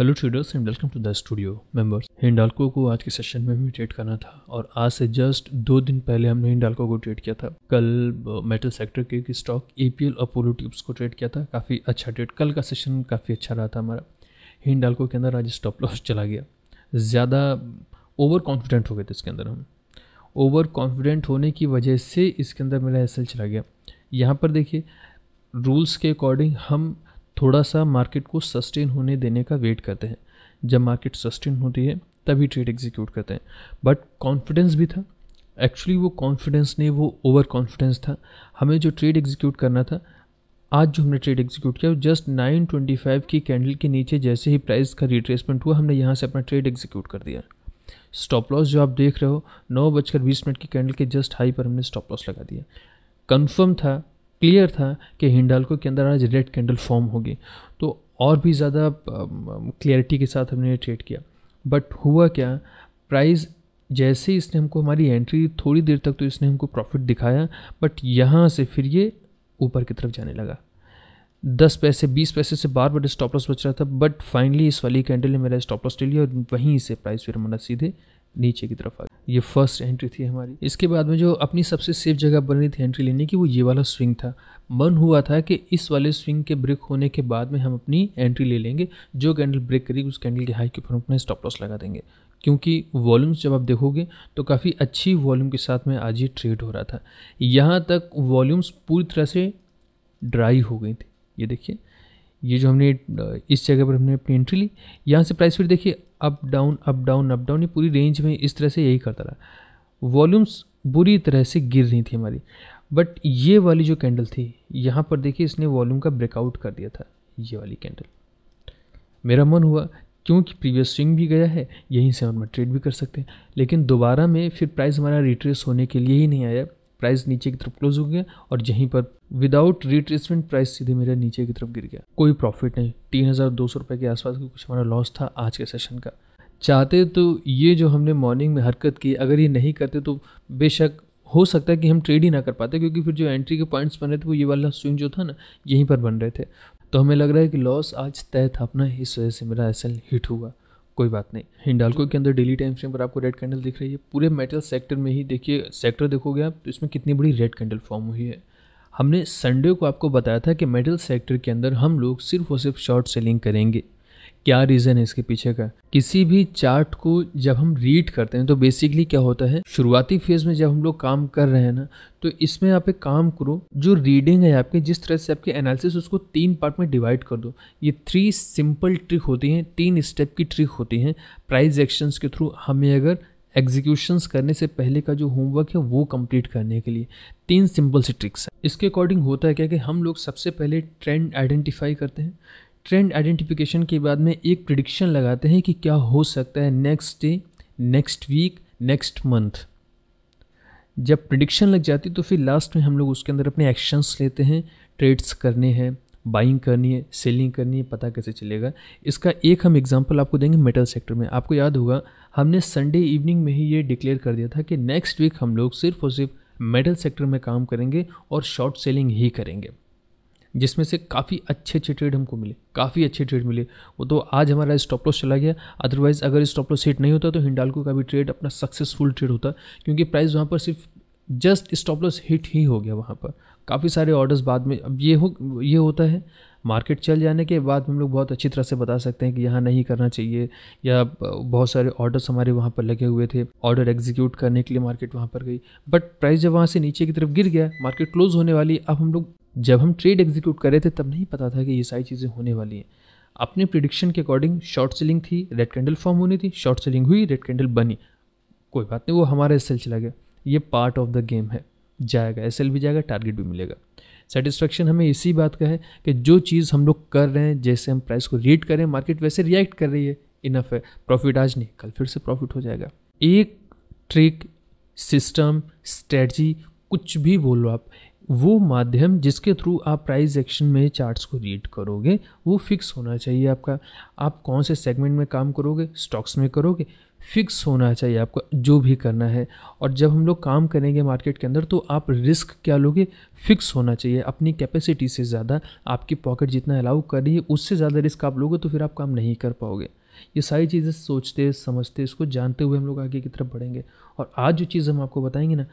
hello traders and welcome to the studio members Hindalco को आज के सेशन में भी ट्रेड करना था और आज से जस्ट दो दिन पहले हमने हिंडालको को ट्रेड किया था कल मेटल सेक्टर के स्टॉक पी एल और अपोलो ट्यूब्स को ट्रेड किया था काफ़ी अच्छा ट्रेड कल का सेशन काफ़ी अच्छा रहा था हमारा हिंडालको के अंदर आज स्टॉप लॉस चला गया ज़्यादा ओवर कॉन्फिडेंट हो गए थे इसके अंदर हम ओवर कॉन्फिडेंट होने की वजह से इसके अंदर मेरा एस चला गया यहाँ पर देखिए रूल्स के अकॉर्डिंग हम थोड़ा सा मार्केट को सस्टेन होने देने का वेट करते हैं जब मार्केट सस्टेन होती है तभी ट्रेड एग्जीक्यूट करते हैं बट कॉन्फिडेंस भी था एक्चुअली वो कॉन्फिडेंस नहीं वो ओवर कॉन्फिडेंस था हमें जो ट्रेड एग्जीक्यूट करना था आज जो हमने ट्रेड एग्जीक्यूट किया जस्ट 925 की कैंडल के नीचे जैसे ही प्राइस का रिट्रेसमेंट हुआ हमने यहाँ से अपना ट्रेड एग्जीक्यूट कर दिया स्टॉप लॉस जो आप देख रहे हो नौ बजकर बीस मिनट की कैंडल के जस्ट हाई पर हमने स्टॉप लॉस लगा दिया कंफर्म था क्लियर था कि हिंडालको के अंदर आज रेड कैंडल फॉर्म होगी तो और भी ज़्यादा क्लियरिटी के साथ हमने ट्रेड किया बट हुआ क्या प्राइस जैसे ही इसने हमको हमारी एंट्री थोड़ी देर तक तो इसने हमको प्रॉफिट दिखाया बट यहाँ से फिर ये ऊपर की तरफ जाने लगा दस पैसे बीस पैसे से बार बार स्टॉप लॉस बच रहा था बट फाइनली इस वाली कैंडल ने मेरा स्टॉप लॉस ले लिया और वहीं से प्राइस फिर हमारा सीधे नीचे की तरफ आ ये फर्स्ट एंट्री थी हमारी इसके बाद में जो अपनी सबसे सेफ जगह बन रही थी एंट्री लेने की वो ये वाला स्विंग था मन हुआ था कि इस वाले स्विंग के ब्रेक होने के बाद में हम अपनी एंट्री ले लेंगे जो कैंडल ब्रेक करेगी उस कैंडल के हाई के ऊपर हम अपना स्टॉप लॉस लगा देंगे क्योंकि वॉल्यूम्स जब आप देखोगे तो काफ़ी अच्छी वॉल्यूम के साथ में आज ये ट्रेड हो रहा था यहाँ तक वॉल्यूम्स पूरी तरह से ड्राई हो गई थी ये देखिए ये जो हमने इस जगह पर हमने अपनी एंट्री ली यहाँ से प्राइस फिर देखिए up down up down up down ये पूरी रेंज में इस तरह से यही करता रहा वॉल्यूम्स बुरी तरह से गिर रही थी हमारी बट ये वाली जो कैंडल थी यहाँ पर देखिए इसने वॉल्यूम का ब्रेकआउट कर दिया था ये वाली कैंडल मेरा मन हुआ क्योंकि प्रीवियस स्विंग भी गया है यहीं से हम ट्रेड भी कर सकते हैं लेकिन दोबारा में फिर प्राइस हमारा रिट्रेस होने के लिए ही नहीं आया प्राइस नीचे की तरफ क्लोज हो गया और यहीं पर विदाउट रिट्रेसमेंट प्राइस सीधे मेरा नीचे की तरफ गिर गया कोई प्रॉफिट नहीं तीन हज़ार दो सौ रुपये के आसपास का कुछ हमारा लॉस था आज के सेशन का चाहते तो ये जो हमने मॉर्निंग में हरकत की अगर ये नहीं करते तो बेशक हो सकता है कि हम ट्रेड ही ना कर पाते क्योंकि फिर जो एंट्री के पॉइंट्स बन रहे थे वो ये वाला स्विंग जो था ना यहीं पर बन रहे थे तो हमें लग रहा है कि लॉस आज तय था अपना इस वजह से मेरा एस हिट हुआ कोई बात नहीं हिंडालको के अंदर डेली टाइम फ्रेम पर आपको रेड कैंडल दिख रही है पूरे मेटल सेक्टर में ही देखिए सेक्टर देखोगे आप तो इसमें कितनी बड़ी रेड कैंडल फॉर्म हुई है हमने संडे को आपको बताया था कि मेटल सेक्टर के अंदर हम लोग सिर्फ और सिर्फ शॉर्ट सेलिंग करेंगे क्या रीज़न है इसके पीछे का किसी भी चार्ट को जब हम रीड करते हैं तो बेसिकली क्या होता है शुरुआती फेज में जब हम लोग काम कर रहे हैं ना तो इसमें आप एक काम करो जो रीडिंग है आपकी जिस तरह से आपके एनालिसिस उसको तीन पार्ट में डिवाइड कर दो ये थ्री सिंपल ट्रिक होती हैं तीन स्टेप की ट्रिक होती हैं प्राइस एक्शंस के थ्रू हमें अगर एग्जीक्यूशंस करने से पहले का जो होमवर्क है वो कंप्लीट करने के लिए तीन सिंपल सी ट्रिक्स हैं इसके अकॉर्डिंग होता है क्या कि हम लोग सबसे पहले ट्रेंड आइडेंटिफाई करते हैं ट्रेंड आइडेंटिफिकेशन के बाद में एक प्रिडिक्शन लगाते हैं कि क्या हो सकता है next day next week next month जब प्रिडिक्शन लग जाती तो फिर लास्ट में हम लोग उसके अंदर अपने एक्शंस लेते हैं ट्रेड्स करने हैं बाइंग करनी है सेलिंग करनी है पता कैसे चलेगा इसका एक हम एग्जांपल आपको देंगे मेटल सेक्टर में आपको याद होगा हमने संडे इवनिंग में ही ये डिक्लेयर कर दिया था कि नेक्स्ट वीक हम लोग सिर्फ और सिर्फ मेटल सेक्टर में काम करेंगे और शॉर्ट सेलिंग ही करेंगे जिसमें से काफ़ी अच्छे अच्छे ट्रेड हमको मिले काफ़ी अच्छे ट्रेड मिले वो तो आज हमारा स्टॉप लॉस चला गया अदरवाइज़ अगर स्टॉप लॉस हिट नहीं होता तो हिंडालको का भी ट्रेड अपना सक्सेसफुल ट्रेड होता क्योंकि प्राइस वहाँ पर सिर्फ जस्ट स्टॉप लॉस हिट ही हो गया वहाँ पर काफ़ी सारे ऑर्डर्स बाद में अब ये हो ये होता है मार्केट चल जाने के बाद हम लोग बहुत अच्छी तरह से बता सकते हैं कि यहाँ नहीं करना चाहिए या बहुत सारे ऑर्डर्स हमारे वहाँ पर लगे हुए थे ऑर्डर एग्जीक्यूट करने के लिए मार्केट वहाँ पर गई बट प्राइस जब वहाँ से नीचे की तरफ गिर गया मार्केट क्लोज होने वाली अब हम लोग जब हम ट्रेड एग्जीक्यूट कर रहे थे तब नहीं पता था कि ये सारी चीज़ें होने वाली हैं अपने प्रिडिक्शन के अकॉर्डिंग शॉर्ट सेलिंग थी रेड कैंडल फॉर्म होनी थी शॉर्ट सेलिंग हुई रेड कैंडल बनी कोई बात नहीं वो हमारा एस चला गया ये पार्ट ऑफ द गेम है जाएगा एस भी जाएगा टारगेट भी मिलेगा सेटिस्फैक्शन हमें इसी बात का है कि जो चीज़ हम लोग कर रहे हैं जैसे हम प्राइस को रीड करें मार्केट वैसे रिएक्ट कर रही है इनफ है प्रॉफिट आज नहीं कल फिर से प्रॉफिट हो जाएगा एक ट्रिक सिस्टम स्ट्रेटजी कुछ भी बोलो आप वो माध्यम जिसके थ्रू आप प्राइस एक्शन में चार्ट्स को रीड करोगे वो फिक्स होना चाहिए आपका आप कौन से सेगमेंट में काम करोगे स्टॉक्स में करोगे फिक्स होना चाहिए आपको जो भी करना है और जब हम लोग काम करेंगे मार्केट के अंदर तो आप रिस्क क्या लोगे फिक्स होना चाहिए अपनी कैपेसिटी से ज़्यादा आपकी पॉकेट जितना अलाउ कर रही है उससे ज़्यादा रिस्क आप लोगे तो फिर आप काम नहीं कर पाओगे ये सारी चीज़ें सोचते समझते इसको जानते हुए हम लोग आगे की तरफ बढ़ेंगे और आज जो चीज़ हम आपको बताएंगे ना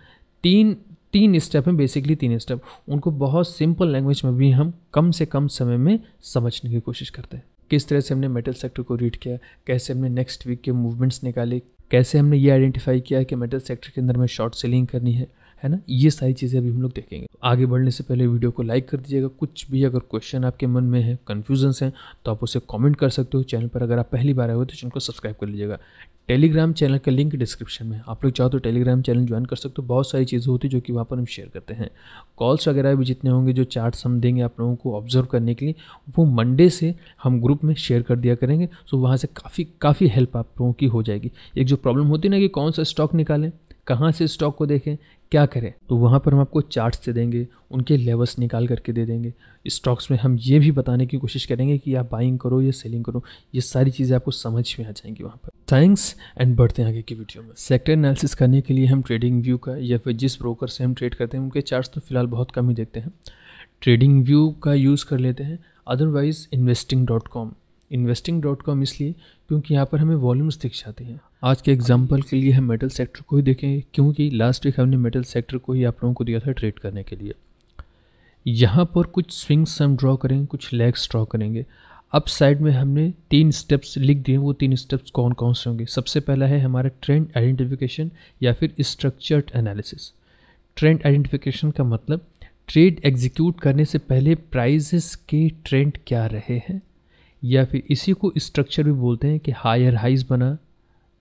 तीन तीन स्टेप हैं बेसिकली तीन स्टेप उनको बहुत सिंपल लैंग्वेज में भी हम कम से कम समय में समझने की कोशिश करते हैं किस तरह से हमने मेटल सेक्टर को रीड किया कैसे हमने नेक्स्ट वीक के मूवमेंट्स निकाले कैसे हमने ये आइडेंटिफाई किया कि मेटल सेक्टर के अंदर हमें शॉर्ट सेलिंग करनी है है ना ये सारी चीज़ें अभी हम लोग देखेंगे आगे बढ़ने से पहले वीडियो को लाइक कर दीजिएगा कुछ भी अगर क्वेश्चन आपके मन में है कन्फ्यूजन्स हैं तो आप उसे कमेंट कर सकते हो चैनल पर अगर आप पहली बार आए हो तो चैनल को सब्सक्राइब कर लीजिएगा टेलीग्राम चैनल का लिंक डिस्क्रिप्शन में आप लोग चाहो तो टेलीग्राम चैनल ज्वाइन कर सकते हो बहुत सारी चीज़ें होती है जो कि वहाँ पर हम शेयर करते हैं कॉल्स वगैरह भी जितने होंगे जो चार्ट्स हम देंगे आप लोगों को ऑब्जर्व करने के लिए वो मंडे से हम ग्रुप में शेयर कर दिया करेंगे सो वहाँ से काफ़ी काफ़ी हेल्प आप लोगों की हो जाएगी एक जो प्रॉब्लम होती है ना कि कौन सा स्टॉक निकालें कहाँ से स्टॉक को देखें क्या करें तो वहाँ पर हम आपको चार्ट्स दे देंगे उनके लेवल्स निकाल करके दे देंगे स्टॉक्स में हम ये भी बताने की कोशिश करेंगे कि आप बाइंग करो या सेलिंग करो ये सारी चीज़ें आपको समझ में आ जाएंगी वहाँ पर थैंक्स एंड बढ़ते हैं आगे की वीडियो में सेक्टर एनालिसिस करने के लिए हम ट्रेडिंग व्यू का या फिर जिस ब्रोकर से हम ट्रेड करते हैं उनके चार्ट तो फिलहाल बहुत कम ही देखते हैं ट्रेडिंग व्यू का यूज़ कर लेते हैं otherwise investing dot com investing dot com इसलिए क्योंकि यहाँ पर हमें वॉल्यूम्स दिख जाते हैं आज के एग्जाम्पल के लिए हम मेटल सेक्टर को ही देखें क्योंकि लास्ट वीक हमने मेटल सेक्टर को ही आप लोगों को दिया था ट्रेड करने के लिए यहाँ पर कुछ स्विंग्स हम ड्रॉ करेंगे कुछ लेग्स ड्रॉ करेंगे अप साइड में हमने तीन स्टेप्स लिख दिए वो तीन स्टेप्स कौन कौन से होंगे सबसे पहला है हमारा ट्रेंड आइडेंटिफिकेशन या फिर स्ट्रक्चर्ड एनालिसिस ट्रेंड आइडेंटिफिकेशन का मतलब ट्रेड एग्जीक्यूट करने से पहले प्राइजेस के ट्रेंड क्या रहे हैं या फिर इसी को स्ट्रक्चर भी बोलते हैं कि हायर हाइज बना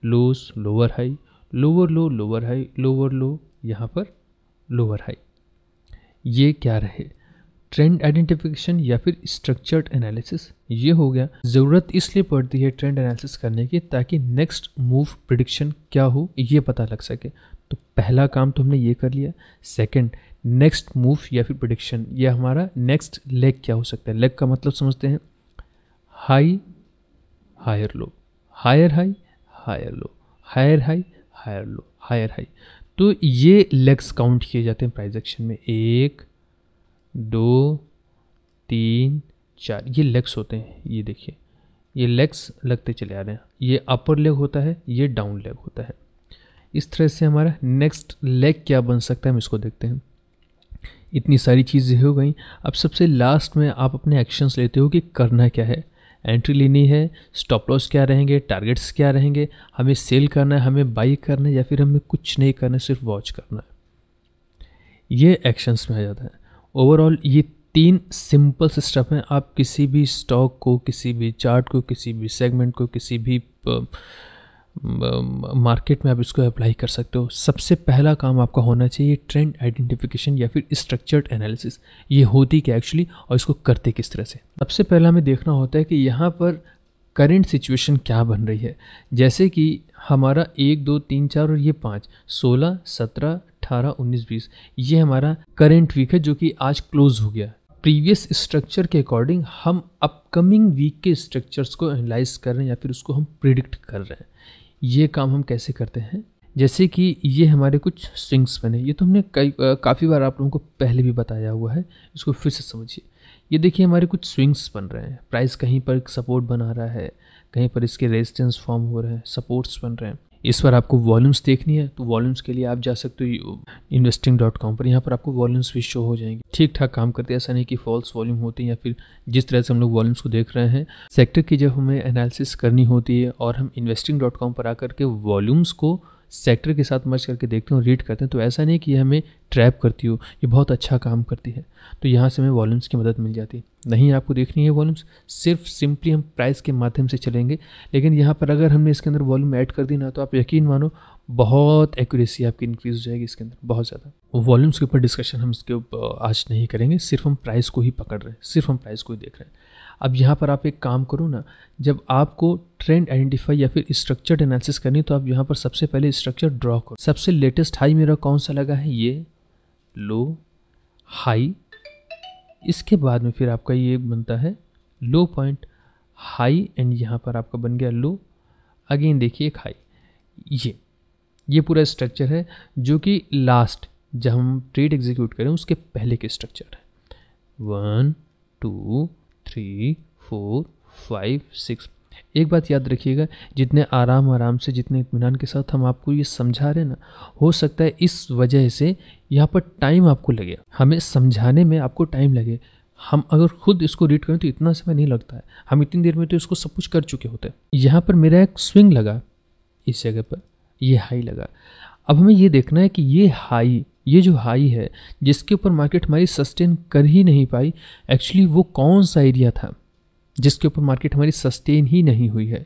lows lower high lower low lower high lower low यहाँ पर लोअर हाई ये क्या रहे ट्रेंड आइडेंटिफिकेशन या फिर स्ट्रक्चर्ड एनालिसिस ये हो गया ज़रूरत इसलिए पड़ती है ट्रेंड एनालिसिस करने की ताकि नेक्स्ट मूव प्रिडिक्शन क्या हो ये पता लग सके तो पहला काम तो हमने ये कर लिया सेकंड नेक्स्ट मूव या फिर प्रिडिक्शन या हमारा नेक्स्ट लेग क्या हो सकता है लेग का मतलब समझते हैं high higher low higher high higher low higher high higher low higher high तो ये लेग्स काउंट किए जाते हैं प्राइस एक्शन में एक दो तीन चार ये लेग्स होते हैं ये देखिए ये लेग्स लगते चले आ रहे हैं ये अपर लेग होता है ये डाउन लेग होता है इस तरह से हमारा नेक्स्ट लेग क्या बन सकता है हम इसको देखते हैं इतनी सारी चीज़ें हो गई अब सबसे लास्ट में आप अपने एक्शंस लेते हो कि करना क्या है एंट्री लेनी है स्टॉप लॉस क्या रहेंगे टारगेट्स क्या रहेंगे हमें सेल करना है हमें बाई करना है या फिर हमें कुछ नहीं करना है सिर्फ वॉच करना है ये एक्शंस में आ जाता है ओवरऑल ये तीन सिंपल स्टेप हैं आप किसी भी स्टॉक को किसी भी चार्ट को किसी भी सेगमेंट को किसी भी मार्केट में आप इसको अप्लाई कर सकते हो सबसे पहला काम आपका होना चाहिए ट्रेंड आइडेंटिफिकेशन या फिर स्ट्रक्चर्ड एनालिसिस ये होती क्या एक्चुअली और इसको करते किस तरह से सबसे पहला हमें देखना होता है कि यहाँ पर करेंट सिचुएशन क्या बन रही है जैसे कि हमारा एक दो तीन चार और ये पाँच सोलह सत्रह अठारह उन्नीस बीस ये हमारा करेंट वीक है जो कि आज क्लोज हो गया प्रीवियस स्ट्रक्चर के अकॉर्डिंग हम अपकमिंग वीक के स्ट्रक्चर्स को एनालाइज कर रहे हैं या फिर उसको हम प्रिडिक्ट कर रहे हैं ये काम हम कैसे करते हैं जैसे कि ये हमारे कुछ स्विंग्स बने ये तो हमने कई काफ़ी बार आप लोगों को पहले भी बताया हुआ है इसको फिर से समझिए ये देखिए हमारे कुछ स्विंग्स बन रहे हैं प्राइस कहीं पर सपोर्ट बना रहा है कहीं पर इसके रेजिस्टेंस फॉर्म हो रहे हैं सपोर्ट्स बन रहे हैं इस बार आपको वॉल्यूम्स देखनी है तो वॉल्यूम्स के लिए आप जा सकते हो इन्वेस्टिंग डॉट कॉम पर यहाँ पर आपको वॉल्यूम्स भी शो हो जाएंगे ठीक ठाक काम करते हैं ऐसा नहीं कि फॉल्स वॉल्यूम होते हैं या फिर जिस तरह से हम लोग वॉल्यूम्स को देख रहे हैं सेक्टर की जब हमें एनालिसिस करनी होती है और हम इन्वेस्टिंग डॉट कॉम पर आकर के वॉल्यूम्स को सेक्टर के साथ मर्ज करके देखते हैं और रीड करते हैं तो ऐसा नहीं कि हमें ट्रैप करती हो ये बहुत अच्छा काम करती है तो यहाँ से हमें वॉल्यूम्स की मदद मिल जाती है नहीं आपको देखनी है वॉल्यूम्स सिर्फ सिंपली हम प्राइस के माध्यम से चलेंगे लेकिन यहाँ पर अगर हमने इसके अंदर वॉल्यूम ऐड कर दी ना तो आप यकीन मानो बहुत एक्यूरेसी आपकी इंक्रीज़ हो जाएगी इसके अंदर बहुत ज़्यादा वॉल्यूम्स के ऊपर डिस्कशन हम इसके आज नहीं करेंगे सिर्फ हम प्राइस को ही पकड़ रहे हैं सिर्फ हम प्राइस को ही देख रहे हैं अब यहाँ पर आप एक काम करो ना जब आपको ट्रेंड आइडेंटिफाई या फिर स्ट्रक्चर्ड एनालिसिस करनी तो आप यहाँ पर सबसे पहले स्ट्रक्चर ड्रॉ करो सबसे लेटेस्ट हाई मेरा कौन सा लगा है ये लो हाई इसके बाद में फिर आपका ये बनता है लो पॉइंट हाई एंड यहाँ पर आपका बन गया लो अगेन देखिए एक हाई ये ये पूरा स्ट्रक्चर है जो कि लास्ट जब हम ट्रेड एग्जीक्यूट करें उसके पहले के स्ट्रक्चर है one two three four five six एक बात याद रखिएगा जितने आराम आराम से जितने इतमान के साथ हम आपको ये समझा रहे हैं ना हो सकता है इस वजह से यहाँ पर टाइम आपको लगे हमें समझाने में आपको टाइम लगे हम अगर खुद इसको रीड करें तो इतना समय नहीं लगता है हम इतनी देर में तो इसको सब कुछ कर चुके होते हैं यहाँ पर मेरा एक स्विंग लगा इस जगह पर ये हाई लगा अब हमें ये देखना है कि ये हाई ये जो हाई है जिसके ऊपर मार्केट हमारी सस्टेन कर ही नहीं पाई एक्चुअली वो कौन सा एरिया था जिसके ऊपर मार्केट हमारी सस्टेन ही नहीं हुई है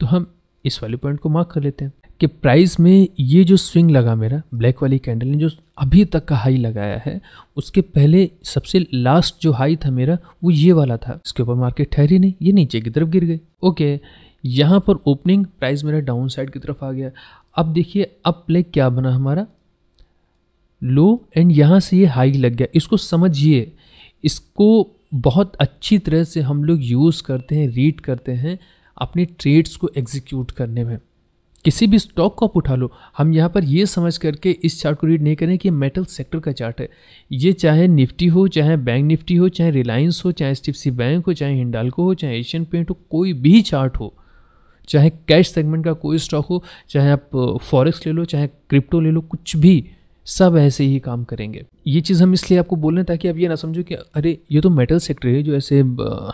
तो हम इस वाले पॉइंट को मार्क कर लेते हैं कि प्राइस में ये जो स्विंग लगा मेरा ब्लैक वाली कैंडल ने जो अभी तक का हाई लगाया है उसके पहले सबसे लास्ट जो हाई था मेरा वो ये वाला था इसके ऊपर मार्केट ठहरी नहीं ये नीचे की तरफ गिर गई ओके यहाँ पर ओपनिंग प्राइस मेरा डाउन साइड की तरफ आ गया अब देखिए अब प्ले क्या बना हमारा लो एंड यहाँ से ये हाई लग गया इसको समझिए इसको बहुत अच्छी तरह से हम लोग यूज़ करते हैं रीड करते हैं अपने ट्रेड्स को एग्जीक्यूट करने में किसी भी स्टॉक को आप उठा लो हम यहाँ पर ये समझ करके इस चार्ट को रीड नहीं करें कि मेटल सेक्टर का चार्ट है ये चाहे निफ्टी हो चाहे बैंक निफ्टी हो चाहे रिलायंस हो चाहे एच बैंक हो चाहे हिंडालको हो चाहे एशियन पेंट हो कोई भी चार्ट हो चाहे कैश सेगमेंट का कोई स्टॉक हो चाहे आप फॉरेक्स uh, ले लो चाहे क्रिप्टो ले लो कुछ भी सब ऐसे ही काम करेंगे ये चीज़ हम इसलिए आपको बोल रहे हैं ताकि आप ये ना समझो कि अरे ये तो मेटल सेक्टर है जो ऐसे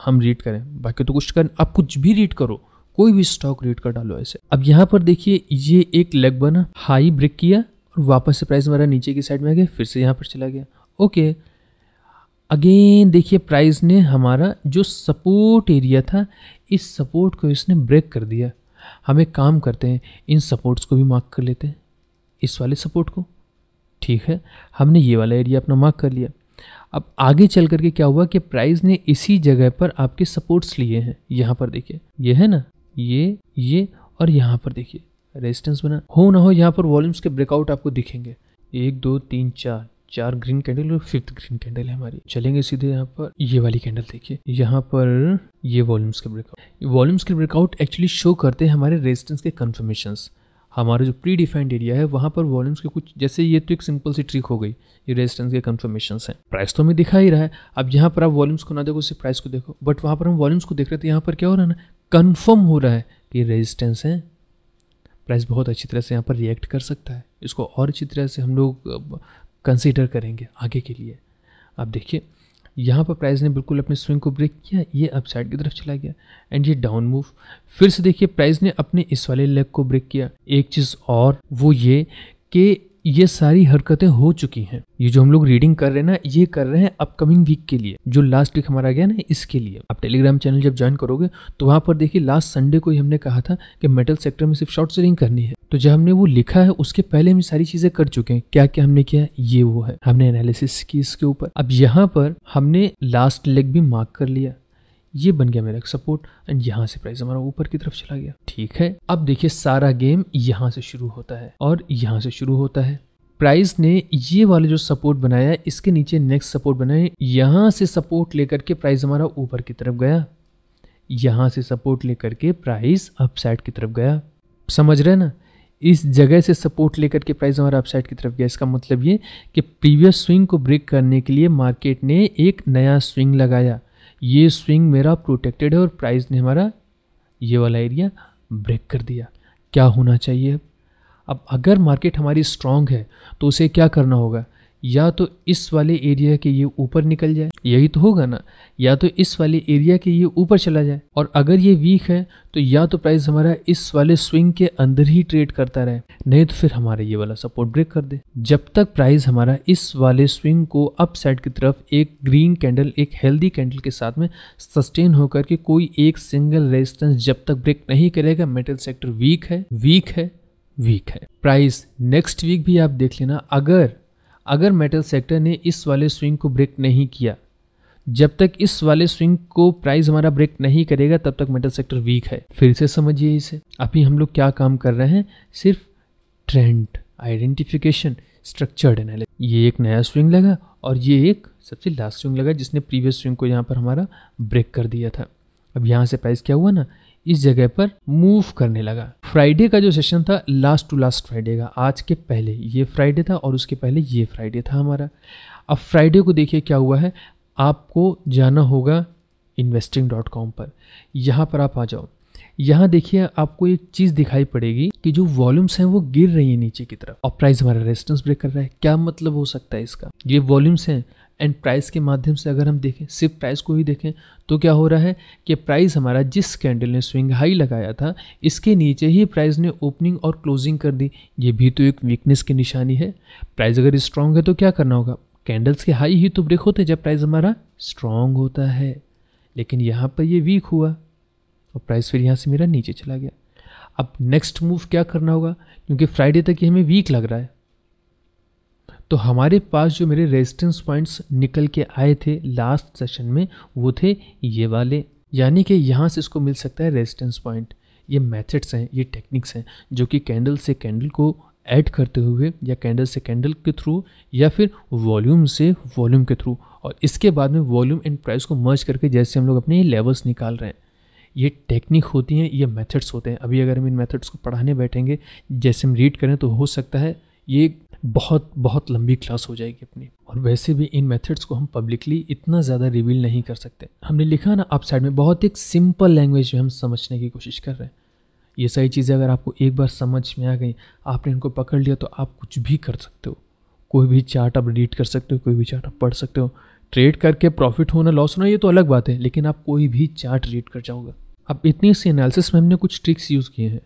हम रीड करें बाकी तो कुछ कर आप कुछ भी रीड करो कोई भी स्टॉक रीड कर डालो ऐसे अब यहाँ पर देखिए ये एक लेग बना हाई ब्रेक किया और वापस से प्राइस हमारा नीचे की साइड में आ गया फिर से यहाँ पर चला गया ओके अगेन देखिए प्राइस ने हमारा जो सपोर्ट एरिया था इस सपोर्ट को इसने ब्रेक कर दिया हम एक काम करते हैं इन सपोर्ट्स को भी मार्क कर लेते हैं इस वाले सपोर्ट को ठीक है हमने ये वाला एरिया अपना मार्क कर लिया अब आगे चल करके क्या हुआ कि प्राइस ने इसी जगह पर आपके सपोर्ट्स लिए हैं यहाँ पर देखिए ये है ना ये ये और यहाँ पर देखिए रेजिस्टेंस बना हो ना हो यहाँ पर वॉल्यूम्स के ब्रेकआउट आपको दिखेंगे एक दो तीन चार चार ग्रीन कैंडल और फिफ्थ ग्रीन कैंडल है हमारी चलेंगे सीधे यहाँ पर ये वाली कैंडल देखिए यहाँ पर ये वॉल्यूम्स के ब्रेकआउट वॉल्यूम्स के ब्रेकआउट एक्चुअली शो करते हैं हमारे रेजिस्टेंस के कन्फर्मेशंस हमारे जो प्री डिफाइंड एरिया है वहाँ पर वॉल्यूम्स के कुछ जैसे ये तो एक सिंपल सी ट्रिक हो गई ये रेजिस्टेंस के कन्फर्मेशन हैं प्राइस तो हमें दिखा ही रहा है अब यहाँ पर आप वॉल्यूम्स को ना देखो सिर्फ प्राइस को देखो बट वहाँ पर हम वॉल्यूम्स को देख रहे थे यहाँ पर क्या हो रहा है ना कन्फर्म हो रहा है कि रेजिस्टेंस है प्राइस बहुत अच्छी तरह से यहाँ पर रिएक्ट कर सकता है इसको और अच्छी तरह से हम लोग कंसिडर करेंगे आगे के लिए आप देखिए यहाँ पर प्राइस ने बिल्कुल अपने स्विंग को ब्रेक किया ये अपसाइड की तरफ चला गया एंड ये डाउन मूव फिर से देखिए प्राइस ने अपने इस वाले लेग को ब्रेक किया एक चीज़ और वो ये कि ये सारी हरकतें हो चुकी हैं ये जो हम लोग रीडिंग कर रहे हैं ना ये कर रहे हैं अपकमिंग वीक के लिए जो लास्ट वीक हमारा गया ना इसके लिए आप टेलीग्राम चैनल जब ज्वाइन करोगे तो वहां पर देखिए लास्ट संडे को ही हमने कहा था कि मेटल सेक्टर में सिर्फ शॉर्ट सेलिंग करनी है तो जब हमने वो लिखा है उसके पहले हम सारी चीज़ें कर चुके हैं क्या क्या हमने किया ये वो है हमने एनालिसिस की इसके ऊपर अब यहाँ पर हमने लास्ट लेग भी मार्क कर लिया ये बन गया मेरा सपोर्ट एंड यहाँ से प्राइस हमारा ऊपर की तरफ चला गया ठीक है अब देखिए सारा गेम यहाँ से शुरू होता है और यहाँ से शुरू होता है प्राइस ने ये वाले जो सपोर्ट बनाया इसके नीचे नेक्स्ट सपोर्ट बनाए यहाँ से सपोर्ट लेकर के प्राइस हमारा ऊपर की तरफ गया यहाँ से सपोर्ट लेकर के प्राइस अपसाइड की तरफ गया समझ रहे ना इस जगह से सपोर्ट लेकर के प्राइस हमारा अपसाइड की तरफ गया इसका मतलब ये कि प्रीवियस स्विंग को ब्रेक करने के लिए मार्केट ने एक नया स्विंग लगाया ये स्विंग मेरा प्रोटेक्टेड है और प्राइस ने हमारा ये वाला एरिया ब्रेक कर दिया क्या होना चाहिए अब अगर मार्केट हमारी स्ट्रांग है तो उसे क्या करना होगा या तो इस वाले एरिया के ये ऊपर निकल जाए यही तो होगा ना या तो इस वाले एरिया के ये ऊपर चला जाए और अगर ये वीक है तो या तो प्राइस हमारा इस वाले स्विंग के अंदर ही ट्रेड करता रहे नहीं तो फिर हमारा ये वाला सपोर्ट ब्रेक कर दे जब तक प्राइस हमारा इस वाले स्विंग को अप साइड की तरफ एक ग्रीन कैंडल एक हेल्दी कैंडल के साथ में सस्टेन होकर के कोई एक सिंगल रेजिस्टेंस जब तक ब्रेक नहीं करेगा मेटल सेक्टर वीक है वीक है वीक है प्राइस नेक्स्ट वीक भी आप देख लेना अगर अगर मेटल सेक्टर ने इस वाले स्विंग को ब्रेक नहीं किया जब तक इस वाले स्विंग को प्राइस हमारा ब्रेक नहीं करेगा तब तक मेटल सेक्टर वीक है फिर से समझिए इसे अभी हम लोग क्या काम कर रहे हैं सिर्फ ट्रेंड आइडेंटिफिकेशन स्ट्रक्चर्ड एनालिसिस ये एक नया स्विंग लगा और ये एक सबसे लास्ट स्विंग लगा जिसने प्रीवियस स्विंग को यहाँ पर हमारा ब्रेक कर दिया था अब यहाँ से प्राइस क्या हुआ ना इस जगह पर मूव करने लगा फ्राइडे का जो सेशन था लास्ट टू लास्ट फ्राइडे का आज के पहले ये फ्राइडे था और उसके पहले ये फ्राइडे था हमारा अब फ्राइडे को देखिए क्या हुआ है आपको जाना होगा इन्वेस्टिंग डॉट कॉम पर यहाँ पर आप आ जाओ यहाँ देखिए आपको एक चीज़ दिखाई पड़ेगी कि जो वॉल्यूम्स हैं वो गिर रही है नीचे की तरफ और प्राइस हमारा रेजिस्टेंस ब्रेक कर रहा है क्या मतलब हो सकता है इसका ये वॉल्यूम्स हैं एंड प्राइस के माध्यम से अगर हम देखें सिर्फ प्राइस को ही देखें तो क्या हो रहा है कि प्राइस हमारा जिस कैंडल ने स्विंग हाई लगाया था इसके नीचे ही प्राइस ने ओपनिंग और क्लोजिंग कर दी ये भी तो एक वीकनेस की निशानी है प्राइस अगर स्ट्रांग है तो क्या करना होगा कैंडल्स के हाई ही तो ब्रेक होते जब प्राइस हमारा स्ट्रांग होता है लेकिन यहाँ पर यह वीक हुआ और प्राइस फिर यहाँ से मेरा नीचे चला गया अब नेक्स्ट मूव क्या करना होगा क्योंकि फ्राइडे तक ये हमें वीक लग रहा है तो हमारे पास जो मेरे रेजिस्टेंस पॉइंट्स निकल के आए थे लास्ट सेशन में वो थे ये वाले यानी कि यहाँ से इसको मिल सकता है रेजिस्टेंस पॉइंट ये मेथड्स हैं ये टेक्निक्स हैं जो कि कैंडल से कैंडल को ऐड करते हुए या कैंडल से कैंडल के थ्रू या फिर वॉल्यूम से वॉल्यूम के थ्रू और इसके बाद में वॉल्यूम एंड प्राइस को मर्ज करके जैसे हम लोग अपने लेवल्स निकाल रहे हैं ये टेक्निक होती हैं ये मेथड्स होते हैं अभी अगर हम इन मेथड्स को पढ़ाने बैठेंगे जैसे हम रीड करें तो हो सकता है ये बहुत बहुत लंबी क्लास हो जाएगी अपनी और वैसे भी इन मेथड्स को हम पब्लिकली इतना ज़्यादा रिवील नहीं कर सकते हमने लिखा ना आप साइड में बहुत एक सिंपल लैंग्वेज में हम समझने की कोशिश कर रहे हैं ये सारी चीज़ें अगर आपको एक बार समझ में आ गई आपने इनको पकड़ लिया तो आप कुछ भी कर सकते हो कोई भी चार्ट आप रीड कर सकते हो कोई भी चार्ट आप पढ़ सकते हो ट्रेड करके प्रॉफिट होना लॉस होना ये तो अलग बात है लेकिन आप कोई भी चार्ट रीड कर जाओगे अब इतनी सी एनालिसिस में हमने कुछ ट्रिक्स यूज़ किए हैं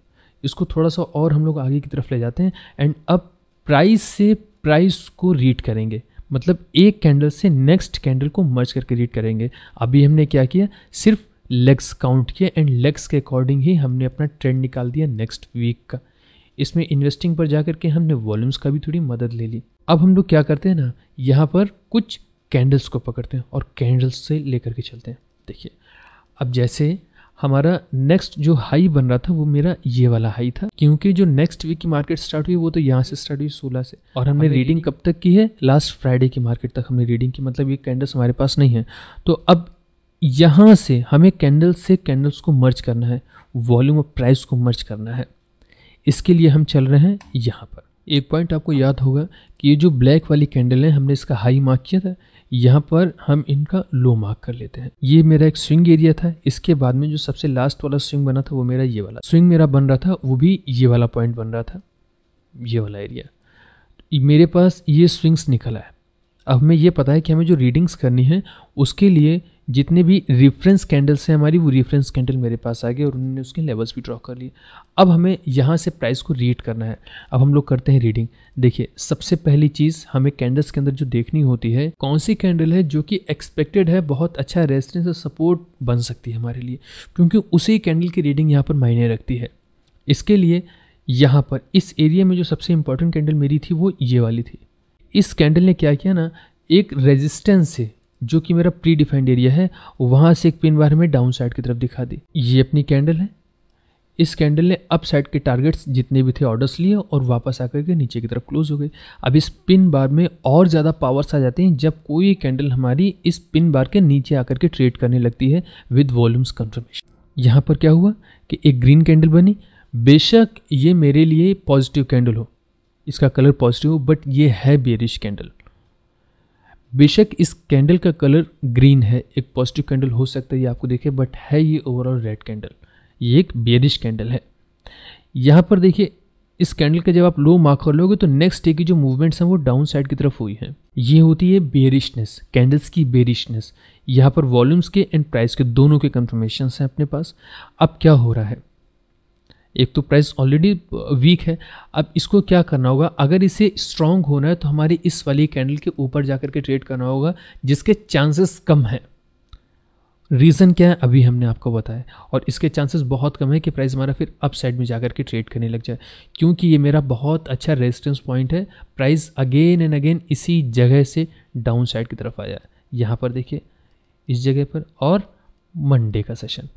इसको थोड़ा सा और हम लोग आगे की तरफ ले जाते हैं एंड अब प्राइस से प्राइस को रीड करेंगे मतलब एक कैंडल से नेक्स्ट कैंडल को मर्ज करके रीड करेंगे अभी हमने क्या किया सिर्फ लेग्स काउंट किए एंड लेग्स के अकॉर्डिंग ही हमने अपना ट्रेंड निकाल दिया नेक्स्ट वीक का इसमें इन्वेस्टिंग पर जा करके हमने वॉल्यूम्स का भी थोड़ी मदद ले ली अब हम लोग क्या करते हैं ना यहाँ पर कुछ कैंडल्स को पकड़ते हैं और कैंडल्स से लेकर के चलते हैं देखिए अब जैसे हमारा नेक्स्ट जो हाई बन रहा था वो मेरा ये वाला हाई था क्योंकि जो नेक्स्ट वीक की मार्केट स्टार्ट हुई वो तो यहाँ से स्टार्ट हुई सोलह से और हमने रीडिंग कब तक की है लास्ट फ्राइडे की मार्केट तक हमने रीडिंग की मतलब ये कैंडल्स हमारे पास नहीं है तो अब यहाँ से हमें कैंडल्स से कैंडल्स को मर्ज करना है वॉल्यूम और प्राइस को मर्ज करना है इसके लिए हम चल रहे हैं यहाँ पर एक पॉइंट आपको याद होगा कि ये जो ब्लैक वाली कैंडल है हमने इसका हाई मार्क किया था यहाँ पर हम इनका लो मार्क कर लेते हैं ये मेरा एक स्विंग एरिया था इसके बाद में जो सबसे लास्ट वाला स्विंग बना था वो मेरा ये वाला स्विंग मेरा बन रहा था वो भी ये वाला पॉइंट बन रहा था ये वाला एरिया मेरे पास ये स्विंग्स निकला है अब हमें ये पता है कि हमें जो रीडिंग्स करनी है उसके लिए जितने भी रेफरेंस कैंडल्स हैं हमारी वो रेफरेंस कैंडल मेरे पास आ गए और उन्होंने उसके लेवल्स भी ड्रॉ कर लिए अब हमें यहाँ से प्राइस को रीड करना है अब हम लोग करते हैं रीडिंग देखिए सबसे पहली चीज़ हमें कैंडल्स के अंदर जो देखनी होती है कौन सी कैंडल है जो कि एक्सपेक्टेड है बहुत अच्छा रेस्टेंस और सपोर्ट बन सकती है हमारे लिए क्योंकि उसी कैंडल की रीडिंग यहाँ पर मायने रखती है इसके लिए यहाँ पर इस एरिया में जो सबसे इंपॉर्टेंट कैंडल मेरी थी वो ये वाली थी इस कैंडल ने क्या किया ना एक रेजिस्टेंस से जो कि मेरा प्री डिफाइंड एरिया है वहाँ से एक पिन वायर हमें डाउन साइड की तरफ दिखा दी ये अपनी कैंडल है इस कैंडल ने अप साइड के टारगेट्स जितने भी थे ऑर्डर्स लिए और वापस आकर के नीचे की तरफ क्लोज हो गई अब इस पिन बार में और ज़्यादा पावर्स आ जाते हैं जब कोई कैंडल हमारी इस पिन बार के नीचे आकर के ट्रेड करने लगती है विद वॉल्यूम्स कंफर्मेशन यहाँ पर क्या हुआ कि एक ग्रीन कैंडल बनी बेशक ये मेरे लिए पॉजिटिव कैंडल हो इसका कलर पॉजिटिव हो बट ये है बेरिश कैंडल बेशक इस कैंडल का कलर ग्रीन है एक पॉजिटिव कैंडल हो सकता है ये आपको देखे बट है ये ओवरऑल रेड कैंडल ये एक बेदिश कैंडल है यहाँ पर देखिए इस कैंडल का जब आप लो मार्क कर लोगे तो नेक्स्ट डे की जो मूवमेंट्स हैं वो डाउन साइड की तरफ हुई हैं ये होती है बेरिशनेस कैंडल्स की बेरिशनेस यहाँ पर वॉल्यूम्स के एंड प्राइस के दोनों के कन्फर्मेशन हैं अपने पास अब क्या हो रहा है एक तो प्राइस ऑलरेडी वीक है अब इसको क्या करना होगा अगर इसे स्ट्रांग होना है तो हमारी इस वाली कैंडल के ऊपर जा के ट्रेड करना होगा जिसके चांसेस कम हैं रीज़न क्या है अभी हमने आपको बताया और इसके चांसेस बहुत कम है कि प्राइस हमारा फिर अप साइड में जाकर के ट्रेड करने लग जाए क्योंकि ये मेरा बहुत अच्छा रेजिस्टेंस पॉइंट है प्राइस अगेन एंड अगेन इसी जगह से डाउन साइड की तरफ आया है यहाँ पर देखिए इस जगह पर और मंडे का सेशन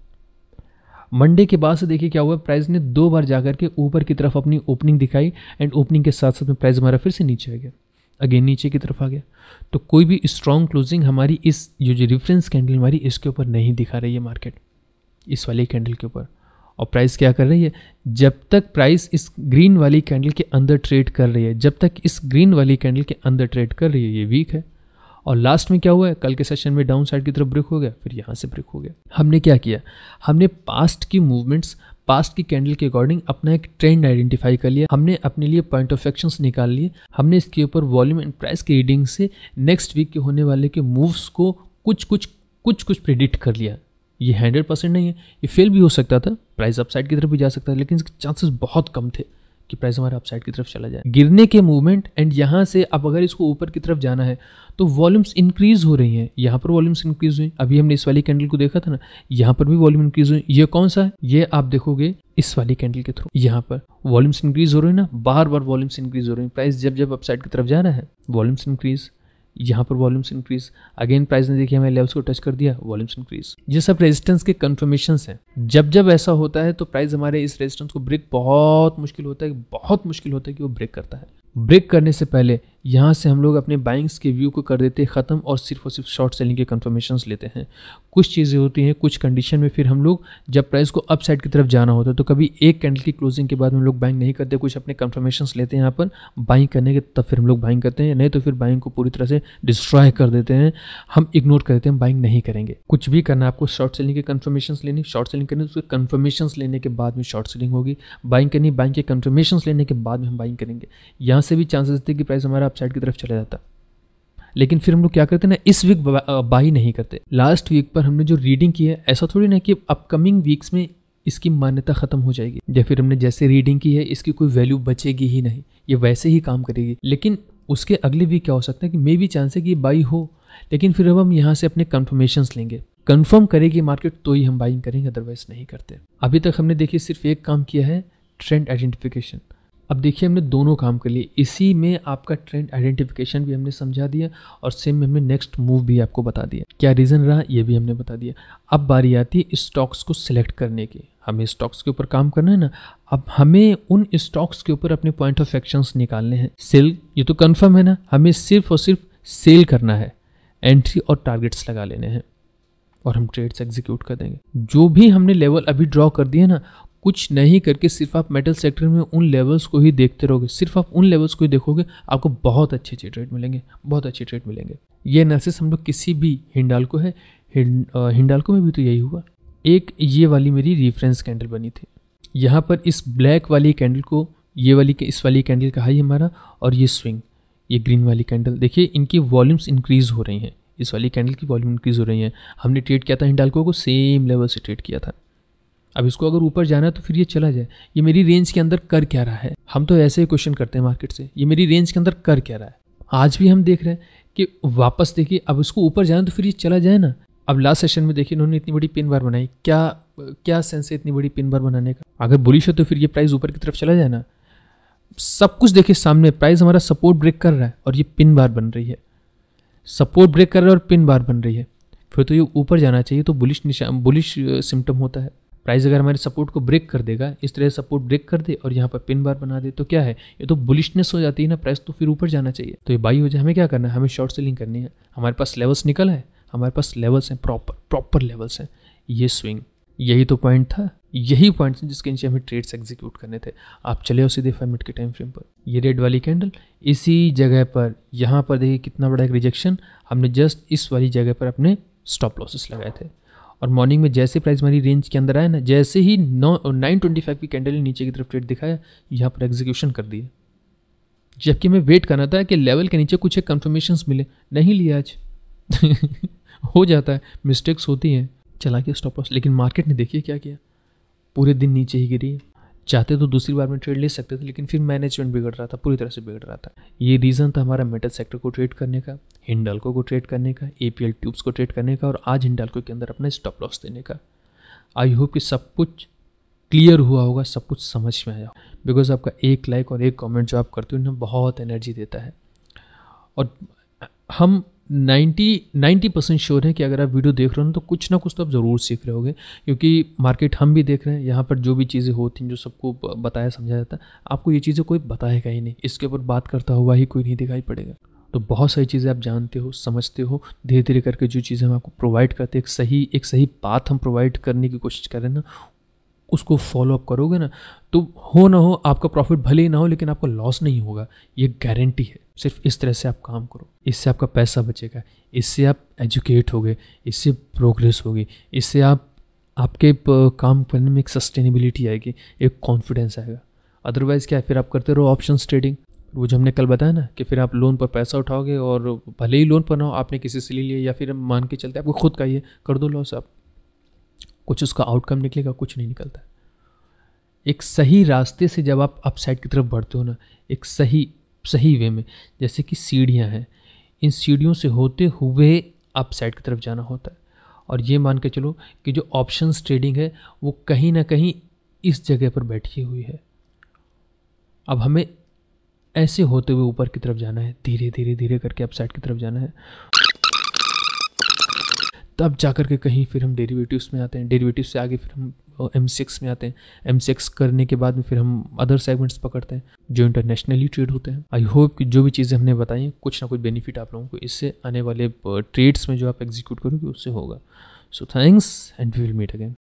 मंडे के बाद से देखिए क्या हुआ प्राइस ने दो बार जाकर के ऊपर की तरफ अपनी ओपनिंग दिखाई एंड ओपनिंग के साथ साथ में प्राइस हमारा फिर से नीचे आ गया अगेन नीचे की तरफ आ गया तो कोई भी स्ट्रॉन्ग क्लोजिंग हमारी इस जो जो रिफरेंस कैंडल हमारी इसके ऊपर नहीं दिखा रही है मार्केट इस वाली कैंडल के ऊपर और प्राइस क्या कर रही है जब तक प्राइस इस ग्रीन वाली कैंडल के अंदर ट्रेड कर रही है जब तक इस ग्रीन वाली कैंडल के अंदर ट्रेड कर रही है ये वीक है और लास्ट में क्या हुआ है कल के सेशन में डाउन साइड की तरफ ब्रेक हो गया फिर यहाँ से ब्रेक हो गया हमने क्या किया हमने पास्ट की मूवमेंट्स पास्ट की कैंडल के अकॉर्डिंग अपना एक ट्रेंड आइडेंटिफाई कर लिया हमने अपने लिए पॉइंट ऑफ एक्शन निकाल लिए हमने इसके ऊपर वॉल्यूम एंड प्राइस की रीडिंग से नेक्स्ट वीक के होने वाले के मूव्स को कुछ कुछ कुछ कुछ प्रिडिक्ट कर लिया ये हंड्रेड परसेंट नहीं है ये फेल भी हो सकता था प्राइस अपसाइड की तरफ भी जा सकता था लेकिन इसके चांसेस बहुत कम थे कि प्राइस हमारा अपसाइड की तरफ चला जाए गिरने के मूवमेंट एंड यहाँ से अब अगर इसको ऊपर की तरफ जाना है तो वॉल्यूम्स इंक्रीज हो रही हैं यहाँ पर वॉल्यूम्स इंक्रीज हुई अभी हमने इस वाली कैंडल को देखा था ना यहाँ पर भी वॉल्यूम इंक्रीज हुई ये कौन सा है ये आप देखोगे इस वाली कैंडल के थ्रू यहाँ पर वॉल्यूम्स इंक्रीज हो रही है ना बार बार वॉल्यूम्स इंक्रीज हो रही है प्राइस जब जब अपसाइड की तरफ जा रहा है वॉल्यूम्स इंक्रीज यहाँ पर वॉल्यूम्स इंक्रीज अगेन प्राइस ने देखिए हमें लेवल्स को टच कर दिया वॉल्यूम्स इंक्रीज ये सब रेजिस्टेंस के कन्फर्मेशन हैं जब जब ऐसा होता है तो प्राइस हमारे इस रेजिस्टेंस को ब्रेक बहुत मुश्किल होता है बहुत मुश्किल होता है कि वो ब्रेक करता है ब्रेक करने से पहले यहाँ से हम लोग अपने बाइंग्स के व्यू को कर देते हैं ख़त्म और सिर्फ और सिर्फ शॉर्ट सेलिंग के कन्फर्मेशन लेते हैं कुछ चीज़ें होती हैं कुछ कंडीशन में फिर हम लोग जब प्राइस को अप साइड की तरफ जाना होता है तो कभी एक कैंडल की क्लोजिंग के बाद हम लोग बाइंग नहीं करते कुछ अपने कन्फर्मेशन लेते हैं यहाँ पर बाइंग करने के तब फिर हम लोग बाइंग करते हैं नहीं तो फिर बाइंग को पूरी तरह से डिस्ट्रॉय कर देते हैं हम इग्नोर कर देते हैं बाइंग नहीं करेंगे कुछ भी करना आपको शॉर्ट सेलिंग के कन्फर्मेशन लेनी शॉर्ट सेलिंग करनी उसके कन्फर्मेशन लेने के बाद में शॉर्ट सेलिंग होगी बाइंग करनी बाइंग के कन्फर्मेशन लेने के बाद में हम बाइंग करेंगे यहाँ से भी चांसेस थे कि प्राइस हमारा वेबसाइट की तरफ चला जाता लेकिन फिर हम लोग क्या करते हैं ना इस वीक बाई नहीं करते लास्ट वीक पर हमने जो रीडिंग की है ऐसा थोड़ी ना कि अपकमिंग वीक्स में इसकी मान्यता ख़त्म हो जाएगी या फिर हमने जैसे रीडिंग की है इसकी कोई वैल्यू बचेगी ही नहीं ये वैसे ही काम करेगी लेकिन उसके अगले वीक क्या हो सकता है कि मे बी चांस है कि बाई हो लेकिन फिर अब हम यहाँ से अपने कन्फर्मेशन लेंगे कन्फर्म करेगी मार्केट तो ही हम बाइंग करेंगे अदरवाइज नहीं करते अभी तक हमने देखिए सिर्फ एक काम किया है ट्रेंड आइडेंटिफिकेशन अब देखिए हमने दोनों काम कर लिए इसी में आपका ट्रेंड आइडेंटिफिकेशन भी हमने समझा दिया और सेम में हमने नेक्स्ट मूव भी आपको बता दिया क्या रीज़न रहा ये भी हमने बता दिया अब बारी आती है स्टॉक्स को सिलेक्ट करने की हमें स्टॉक्स के ऊपर काम करना है ना अब हमें उन स्टॉक्स के ऊपर अपने पॉइंट ऑफ एक्शंस निकालने हैं सेल ये तो कन्फर्म है ना हमें सिर्फ और सिर्फ सेल करना है एंट्री और टारगेट्स लगा लेने हैं और हम ट्रेड्स एग्जीक्यूट कर देंगे जो भी हमने लेवल अभी ड्रॉ कर दिए ना कुछ नहीं करके सिर्फ आप मेटल सेक्टर में उन लेवल्स को ही देखते रहोगे सिर्फ आप उन लेवल्स को ही देखोगे आपको बहुत अच्छे अच्छे ट्रेड मिलेंगे बहुत अच्छे ट्रेड मिलेंगे ये एनालिसिस हम लोग किसी भी हिंडालको है हिंडालको में भी तो यही हुआ एक ये वाली मेरी रेफरेंस कैंडल बनी थी यहाँ पर इस ब्लैक वाली कैंडल को ये वाली इस वाली कैंडल का हाई हमारा और ये स्विंग ये ग्रीन वाली कैंडल देखिए इनकी वॉल्यूम्स इंक्रीज़ हो रही हैं इस वाली कैंडल की वॉल्यूम इंक्रीज़ हो रही है हमने ट्रेड किया था हिंडालको को सेम लेवल से ट्रेड किया था अब इसको अगर ऊपर जाना है तो फिर ये चला जाए ये मेरी रेंज के अंदर कर क्या रहा है हम तो ऐसे ही क्वेश्चन करते हैं मार्केट से ये मेरी रेंज के अंदर कर क्या रहा है आज भी हम देख रहे हैं कि वापस देखिए अब इसको ऊपर जाना तो फिर ये चला जाए ना अब लास्ट सेशन में देखिए इन्होंने इतनी बड़ी पिन बार बनाई क्या क्या सेंस है इतनी बड़ी पिन बार बनाने का अगर बुलिश है तो फिर ये प्राइस ऊपर की तरफ चला जाए ना सब कुछ देखिए सामने प्राइस हमारा सपोर्ट ब्रेक कर रहा है और ये पिन बार बन रही है सपोर्ट ब्रेक कर रहा है और पिन बार बन रही है फिर तो ये ऊपर जाना चाहिए तो बुलिश निशान बुलिश सिम्टम होता है प्राइस अगर हमारे सपोर्ट को ब्रेक कर देगा इस तरह सपोर्ट ब्रेक कर दे और यहाँ पर पिन बार बना दे तो क्या है ये तो बुलिशनेस हो जाती है ना प्राइस तो फिर ऊपर जाना चाहिए तो ये बाई हो जाए हमें क्या करना है हमें शॉर्ट सेलिंग करनी है हमारे पास लेवल्स निकल है हमारे पास लेवल्स हैं प्रॉपर प्रॉपर लेवल्स हैं ये स्विंग यही तो पॉइंट था यही पॉइंट्स जिसके नीचे हमें ट्रेड्स एग्जीक्यूट करने थे आप चले हो सीधे फाइव मिनट के टाइम फ्रेम पर ये रेड वाली कैंडल इसी जगह पर यहाँ पर देखिए कितना बड़ा एक रिजेक्शन हमने जस्ट इस वाली जगह पर अपने स्टॉप लॉसेस लगाए थे और मॉर्निंग में जैसे प्राइस हमारी रेंज के अंदर आया ना जैसे ही नौ नाइन ट्वेंटी फाइव की कैंडल ने नीचे की तरफ ट्रेड दिखाया यहाँ पर एग्जीक्यूशन कर दिया जबकि हमें वेट करना था कि लेवल के नीचे कुछ एक कन्फर्मेशन मिले नहीं लिया आज हो जाता है मिस्टेक्स होती हैं चला गया स्टॉप लेकिन मार्केट ने देखिए क्या किया पूरे दिन नीचे ही गिरी चाहते तो दूसरी बार में ट्रेड ले सकते थे लेकिन फिर मैनेजमेंट बिगड़ रहा था पूरी तरह से बिगड़ रहा था ये रीज़न था हमारा मेटल सेक्टर को ट्रेड करने का हिंडालको को ट्रेड करने का ए ट्यूब्स को ट्रेड करने का और आज हिंडालको के अंदर अपना स्टॉप लॉस देने का आई होप कि सब कुछ क्लियर हुआ होगा सब कुछ समझ में आया बिकॉज आपका एक लाइक और एक कमेंट जो आप करते हो ना बहुत एनर्जी देता है और हम 90 90 परसेंट श्योर है कि अगर आप वीडियो देख रहे हो तो कुछ ना कुछ तो आप ज़रूर सीख रहे होगे क्योंकि मार्केट हम भी देख रहे हैं यहाँ पर जो भी चीज़ें होती हैं जो सबको बताया समझाया जाता है आपको ये चीज़ें कोई बताएगा ही नहीं इसके ऊपर बात करता हुआ ही कोई नहीं दिखाई पड़ेगा तो बहुत सारी चीज़ें आप जानते हो समझते हो धीरे धीरे करके जो चीज़ें हम आपको प्रोवाइड करते एक सही एक सही बात हम प्रोवाइड करने की कोशिश करें ना उसको फॉलोअप करोगे ना तो हो ना हो आपका प्रॉफिट भले ही ना हो लेकिन आपका लॉस नहीं होगा ये गारंटी है सिर्फ इस तरह से आप काम करो इससे आपका पैसा बचेगा इससे आप एजुकेट होगे इससे प्रोग्रेस होगी इससे आप आपके काम करने में एक सस्टेनेबिलिटी आएगी एक कॉन्फिडेंस आएगा अदरवाइज़ क्या है फिर आप करते रहो ऑप्शन ट्रेडिंग वो जो हमने कल बताया ना कि फिर आप लोन पर पैसा उठाओगे और भले ही लोन पर ना हो आपने किसी से ले लिया या फिर मान के चलते आपको खुद का ये कर दो लॉस आप कुछ उसका आउटकम निकलेगा कुछ नहीं निकलता एक सही रास्ते से जब आप अपसाइड की तरफ बढ़ते हो ना एक सही सही वे में जैसे कि सीढ़ियाँ हैं इन सीढ़ियों से होते हुए आप साइड की तरफ जाना होता है और ये मान के चलो कि जो ऑप्शन ट्रेडिंग है वो कहीं ना कहीं इस जगह पर बैठी हुई है अब हमें ऐसे होते हुए ऊपर की तरफ जाना है धीरे धीरे धीरे करके अपसाइड की तरफ जाना है तब जा कर के कहीं फिर हम डेरिवेटिव्स में आते हैं डेरिवेटिव से आगे फिर हम एम सिक्स में आते हैं एम सिक्स करने के बाद में फिर हम अदर सेगमेंट्स पकड़ते हैं जो इंटरनेशनली ट्रेड होते हैं आई होप कि जो भी चीज़ें हमने बताई कुछ ना कुछ बेनिफिट आप लोगों को इससे आने वाले ट्रेड्स में जो आप एग्जीक्यूट करोगे उससे होगा so thanks and we will meet again